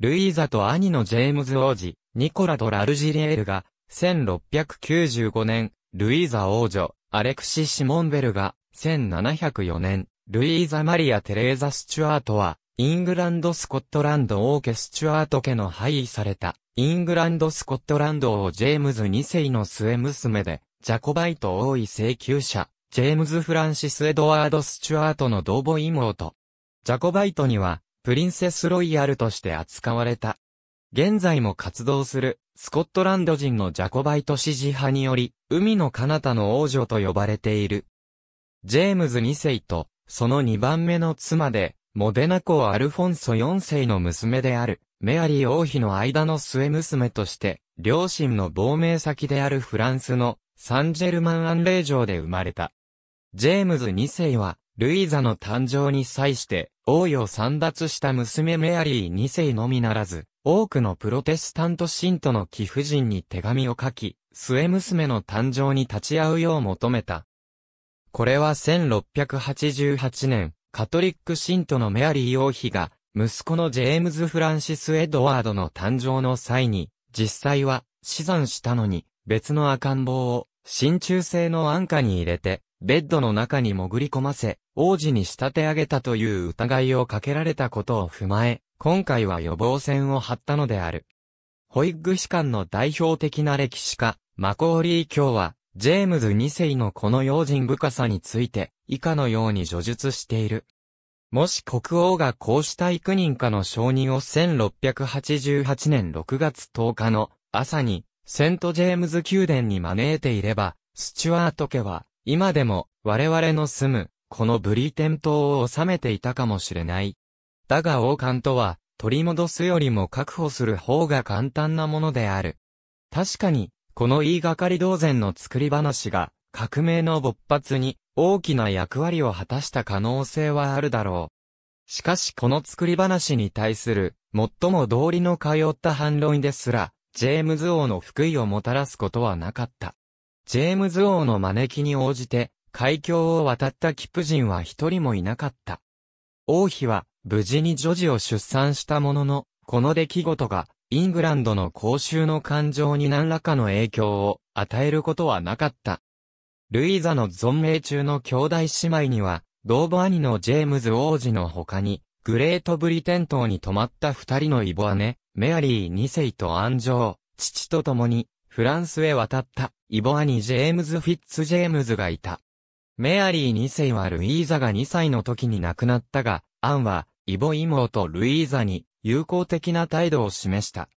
ルイーザと兄のジェームズ王子、ニコラ・ド・ラルジリエールが、1695年、ルイーザ王女、アレクシ・シモンベルが、1704年、ルイーザ・マリア・テレーザ・スチュアートは、イングランド・スコットランド王家スチュアート家の廃位された、イングランド・スコットランド王ジェームズ2世の末娘で、ジャコバイト王位請求者、ジェームズ・フランシス・エドワード・スチュアートの同母妹。ジャコバイトには、プリンセスロイヤルとして扱われた。現在も活動する、スコットランド人のジャコバイト支持派により、海の彼方の王女と呼ばれている。ジェームズ2世と、その2番目の妻で、モデナ公アルフォンソ4世の娘である、メアリー王妃の間の末娘として、両親の亡命先であるフランスのサンジェルマン・アンレー城で生まれた。ジェームズ2世は、ルイーザの誕生に際して、王位を散奪した娘メアリー2世のみならず、多くのプロテスタント信徒の貴婦人に手紙を書き、末娘の誕生に立ち会うよう求めた。これは1688年、カトリック信徒のメアリー王妃が、息子のジェームズ・フランシス・エドワードの誕生の際に、実際は、死産したのに、別の赤ん坊を、真鍮製の安価に入れて、ベッドの中に潜り込ませ、王子に仕立て上げたという疑いをかけられたことを踏まえ、今回は予防線を張ったのである。ホイッグ士官の代表的な歴史家、マコーリー卿は、ジェームズ2世のこの用心深さについて、以下のように叙述している。もし国王がこうした幾人かの承認を1688年6月10日の朝に、セントジェームズ宮殿に招いていれば、スチュワート家は、今でも、我々の住む、このブリーテン島を治めていたかもしれない。だが王冠とは、取り戻すよりも確保する方が簡単なものである。確かに、この言いがかり同然の作り話が、革命の勃発に大きな役割を果たした可能性はあるだろう。しかしこの作り話に対する、最も道理の通った反論ですら、ジェームズ王の福井をもたらすことはなかった。ジェームズ王の招きに応じて、海峡を渡ったキプ人は一人もいなかった。王妃は無事に女児を出産したものの、この出来事がイングランドの公衆の感情に何らかの影響を与えることはなかった。ルイーザの存命中の兄弟姉妹には、同母兄のジェームズ王子の他に、グレートブリテン島に泊まった二人のイボ姉、メアリー二世と安城、父と共に、フランスへ渡った、イボ兄ジェームズ・フィッツ・ジェームズがいた。メアリー2世はルイーザが2歳の時に亡くなったが、アンは、イボ妹ルイーザに友好的な態度を示した。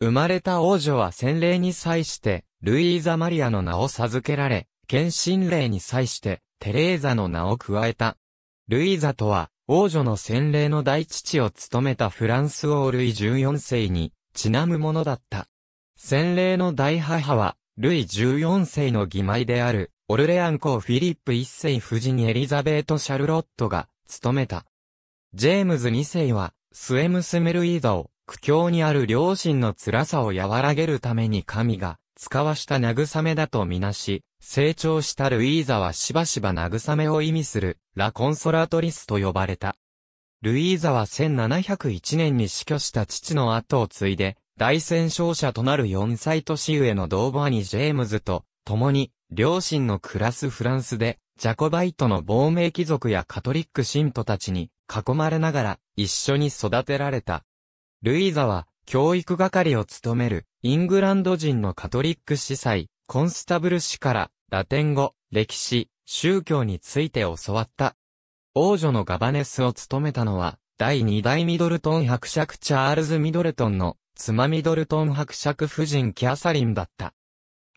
生まれた王女は洗礼に際して、ルイーザ・マリアの名を授けられ、献身礼に際して、テレーザの名を加えた。ルイーザとは、王女の洗礼の大父を務めたフランス王ルイ14世に、ちなむものだった。洗礼の大母は、ルイ14世の義妹である、オルレアン公フィリップ一世夫人エリザベート・シャルロットが、務めた。ジェームズ二世は、末娘ルイーザを、苦境にある両親の辛さを和らげるために神が、使わした慰めだとみなし、成長したルイーザはしばしば慰めを意味する、ラ・コンソラトリスと呼ばれた。ルイーザは1701年に死去した父の後を継いで、大戦勝者となる4歳年上の同母兄ジェームズと、共に両親の暮らすフランスで、ジャコバイトの亡命貴族やカトリック信徒たちに囲まれながら一緒に育てられた。ルイーザは教育係を務めるイングランド人のカトリック司祭、コンスタブル氏からラテン語、歴史、宗教について教わった。王女のガバネスを務めたのは、第2代ミドルトン伯爵チャールズ・ミドルトンの妻ミドルトン伯爵夫人キャサリンだった。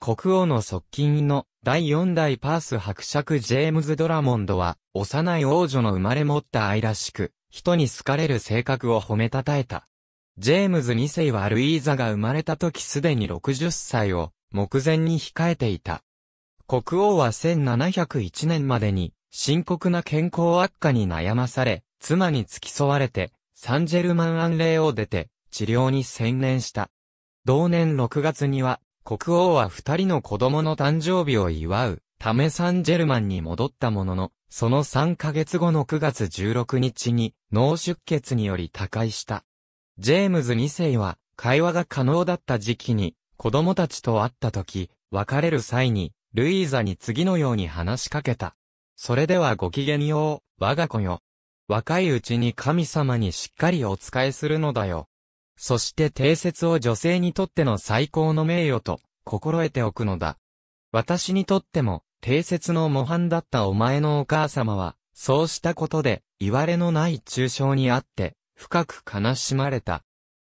国王の側近の第4代パース伯爵ジェームズ・ドラモンドは、幼い王女の生まれ持った愛らしく、人に好かれる性格を褒めたたえた。ジェームズ2世はルイーザが生まれた時すでに60歳を目前に控えていた。国王は1701年までに深刻な健康悪化に悩まされ、妻に付き添われて、サンジェルマン安霊を出て治療に専念した。同年6月には国王は二人の子供の誕生日を祝うためサンジェルマンに戻ったものの、その3ヶ月後の9月16日に脳出血により他界した。ジェームズ2世は会話が可能だった時期に子供たちと会った時、別れる際にルイーザに次のように話しかけた。それではごきげんよう、我が子よ。若いうちに神様にしっかりお仕えするのだよ。そして定説を女性にとっての最高の名誉と、心得ておくのだ。私にとっても、定説の模範だったお前のお母様は、そうしたことで、言われのない中傷にあって、深く悲しまれた。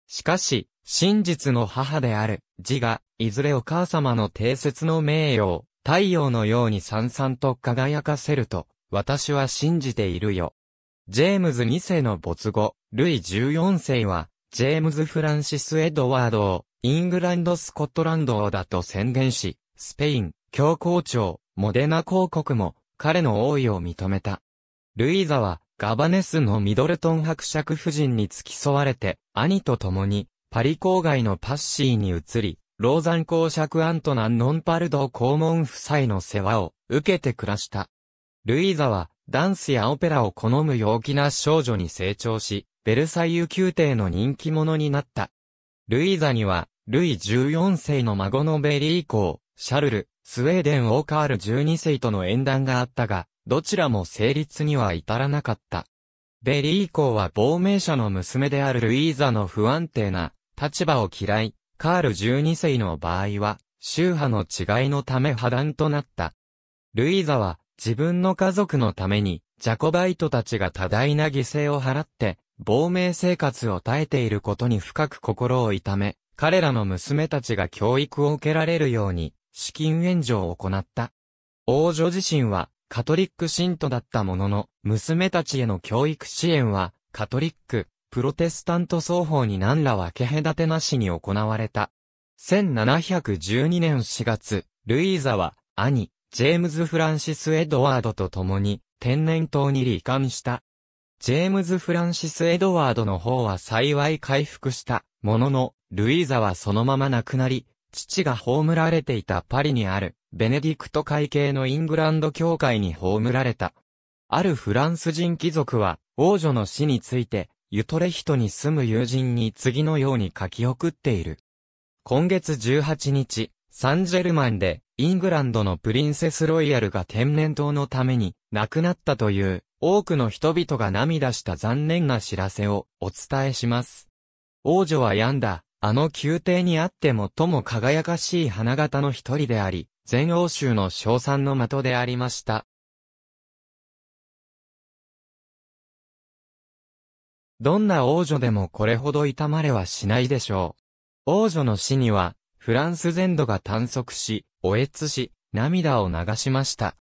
しかし、真実の母である、字が、いずれお母様の定説の名誉を、太陽のようにさんさんと輝かせると、私は信じているよ。ジェームズ2世の没後、ルイ14世は、ジェームズ・フランシス・エドワードを、イングランド・スコットランド王だと宣言し、スペイン、教皇庁、モデナ公国も、彼の王位を認めた。ルイーザは、ガバネスのミドルトン伯爵夫人に付き添われて、兄と共に、パリ郊外のパッシーに移り、ローザン公爵アントナン・ノンパルド公門夫妻の世話を受けて暮らした。ルイーザは、ダンスやオペラを好む陽気な少女に成長し、ベルサイユ宮廷の人気者になった。ルイーザには、ルイ14世の孫のベリー公、シャルル、スウェーデン・オーカール12世との縁談があったが、どちらも成立には至らなかった。ベリー公は亡命者の娘であるルイーザの不安定な立場を嫌い、カール12世の場合は、宗派の違いのため破談となった。ルイーザは自分の家族のためにジャコバイトたちが多大な犠牲を払って亡命生活を耐えていることに深く心を痛め、彼らの娘たちが教育を受けられるように、資金援助を行った。王女自身は、カトリック信徒だったものの、娘たちへの教育支援は、カトリック、プロテスタント双方に何ら分け隔てなしに行われた。1712年4月、ルイーザは、兄、ジェームズ・フランシス・エドワードと共に、天然痘に罹患した。ジェームズ・フランシス・エドワードの方は幸い回復した、ものの、ルイーザはそのまま亡くなり、父が葬られていたパリにある、ベネディクト会系のイングランド教会に葬られた。あるフランス人貴族は、王女の死について、ユトレヒトに住む友人に次のように書き送っている。今月18日、サンジェルマンで、イングランドのプリンセスロイヤルが天然痘のために亡くなったという多くの人々が涙した残念な知らせをお伝えします。王女は病んだ、あの宮廷にあって最も輝かしい花形の一人であり、全欧州の称賛の的でありました。どんな王女でもこれほど痛まれはしないでしょう。王女の死には、フランス全土が短足し、おえつし、涙を流しました。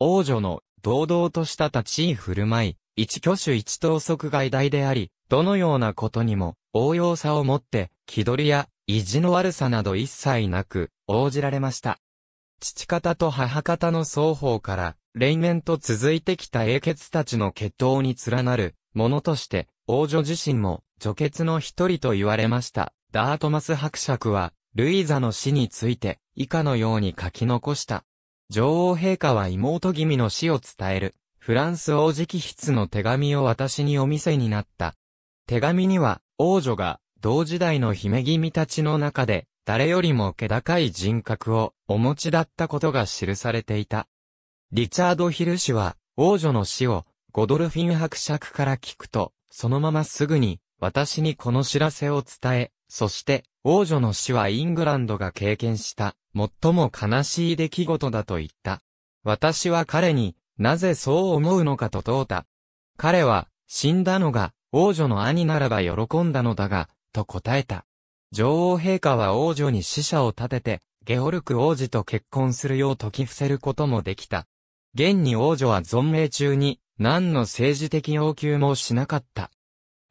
王女の堂々とした立ち居振る舞い、一挙手一投足が偉大であり、どのようなことにも、応用さをもって、気取りや、意地の悪さなど一切なく、応じられました。父方と母方の双方から、連綿と続いてきた英傑たちの血統に連なる、ものとして、王女自身も、女傑の一人と言われました。ダートマス伯爵は、ルイザの死について、以下のように書き残した。女王陛下は妹君の死を伝える、フランス王直筆の手紙を私にお見せになった。手紙には、王女が、同時代の姫君たちの中で、誰よりも気高い人格をお持ちだったことが記されていた。リチャード・ヒル氏は、王女の死を、ゴドルフィン伯爵から聞くと、そのまますぐに、私にこの知らせを伝え、そして、王女の死はイングランドが経験した、最も悲しい出来事だと言った。私は彼に、なぜそう思うのかと問うた。彼は、死んだのが、王女の兄ならば喜んだのだが、と答えた。女王陛下は王女に死者を立てて、ゲオルク王子と結婚するよう説き伏せることもできた。現に王女は存命中に、何の政治的要求もしなかった。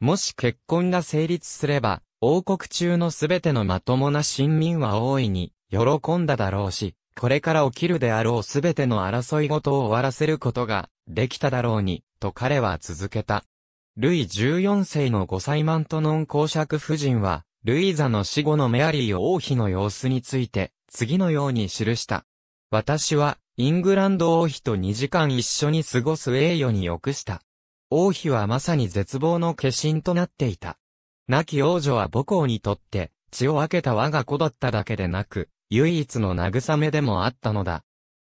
もし結婚が成立すれば、王国中のすべてのまともな臣民は大いに喜んだだろうし、これから起きるであろうすべての争い事を終わらせることができただろうに、と彼は続けた。ルイ14世の5歳マントノン公爵夫人は、ルイザの死後のメアリー王妃の様子について、次のように記した。私は、イングランド王妃と2時間一緒に過ごす栄誉にくした。王妃はまさに絶望の化身となっていた。亡き王女は母校にとって、血を分けた我が子だっただけでなく、唯一の慰めでもあったのだ。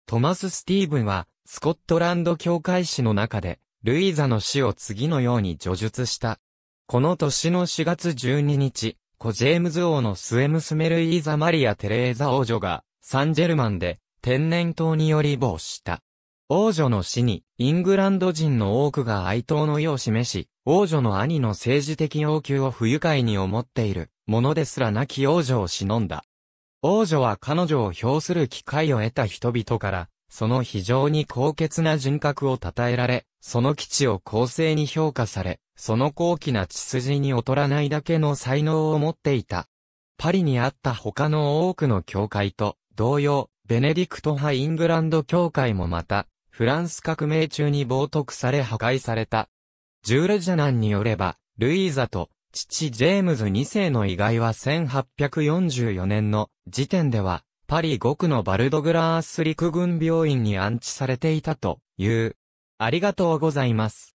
トマス・スティーブンは、スコットランド教会史の中で、ルイーザの死を次のように叙述した。この年の4月12日、子ジェームズ王の末娘ルイーザ・マリア・テレーザ王女が、サンジェルマンで、天然痘により亡した。王女の死に、イングランド人の多くが哀悼の意を示し、王女の兄の政治的要求を不愉快に思っている、ものですら亡き王女を忍んだ。王女は彼女を評する機会を得た人々から、その非常に高潔な人格を称えられ、その基地を公正に評価され、その高貴な血筋に劣らないだけの才能を持っていた。パリにあった他の多くの教会と、同様、ベネディクト派イングランド教会もまた、フランス革命中に冒涜され破壊された。ジュール・ジャナンによれば、ルイーザと父ジェームズ2世の遺骸は1844年の時点では、パリ5区のバルドグラース陸軍病院に安置されていたという。ありがとうございます。